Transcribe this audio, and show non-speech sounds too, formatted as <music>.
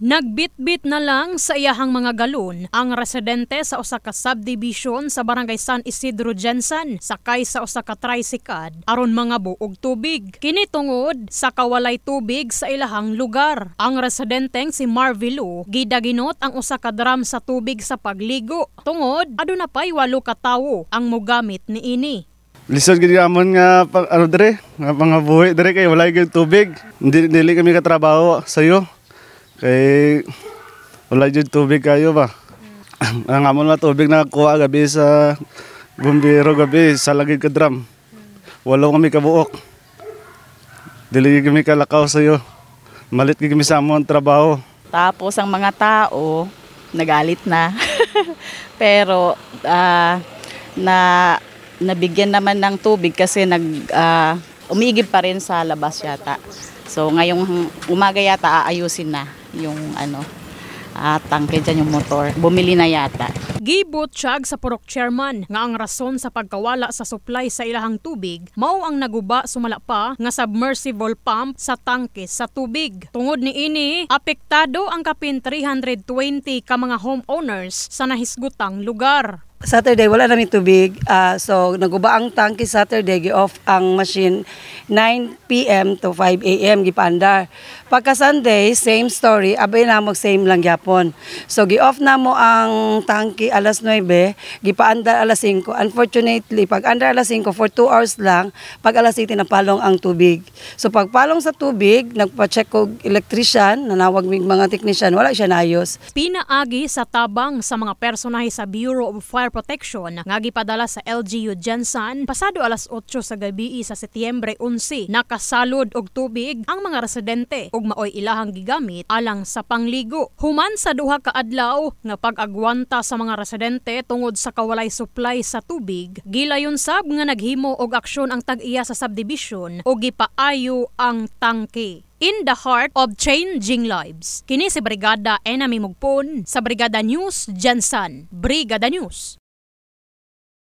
Nagbitbit na lang sa iyahang mga galon ang residente sa usa subdivision sa Barangay San Isidro Jensen sakay sa usa ka tricycad aron mga buog tubig. Kini tungod sa kawalay tubig sa ilahang lugar. Ang residenteng si Marvilo gidaginot ang usa drum sa tubig sa pagligo. Tungod aduna pay walo ka tawo ang mogamit Ini. Lisod gid amon nga pag ano dere, nga mga buhi dere kay walay tubig. Dili, dili kami katrabaho iyo. Kay wala jud tubig kayo ba? Mm. Ang amon na tubig na kuha gabi sa bumbiro gabi sa lagid ka drum. Mm. Walo kami kabuok. Dili kami kalakaw sa iyo. Malit kami sa amon trabaho. Tapos ang mga tao nagalit na. <laughs> Pero uh, na nabigyan naman ng tubig kasi nag uh, umiigib pa rin sa labas yata. So ngayong umaga yata aayusin na yung ano, at tangke dyan yung motor. Bumili na yata. Gibot siyag sa Purok Chairman nga ang rason sa pagkawala sa supply sa ilahang tubig mao ang naguba sumala pa nga submersible pump sa tangke sa tubig. Tungod ni ini, apektado ang kapin 320 ka mga homeowners sa nahisgutang lugar. Saturday wala namin tubig uh, so naguba ang tangke Saturday gi off ang machine 9 p.m. to 5 a.m. gipaandar. Pagka Sunday, same story, abay na mo same lang yapon. So gi-off na mo ang tanki alas 9, gipaanda alas 5. Unfortunately, pag andar alas 5 for 2 hours lang, pag alas 7 napalong ang tubig. So pag palong sa tubig, nagpa-check ko electrician, nanawag mig mga technician, wala siya naayos. Pinaagi sa tabang sa mga personahe sa Bureau of Fire Protection nga gipadala sa LGU Jensen pasado alas 8 sa gabi sa Setyembre 11 Sea nakasalod og tubig ang mga residente ug maoy ilahang gigamit alang sa pangligo. Human sa duha ka adlaw nga pag-agwanta sa mga residente tungod sa kawalay supply sa tubig, gilayon sab nga naghimo og aksyon ang tag-iya sa subdivision o gipaayo ang tangke. In the Heart of Changing Lives. Kini si Brigada Enemy Mugpon sa Brigada News Jensen. Brigada News.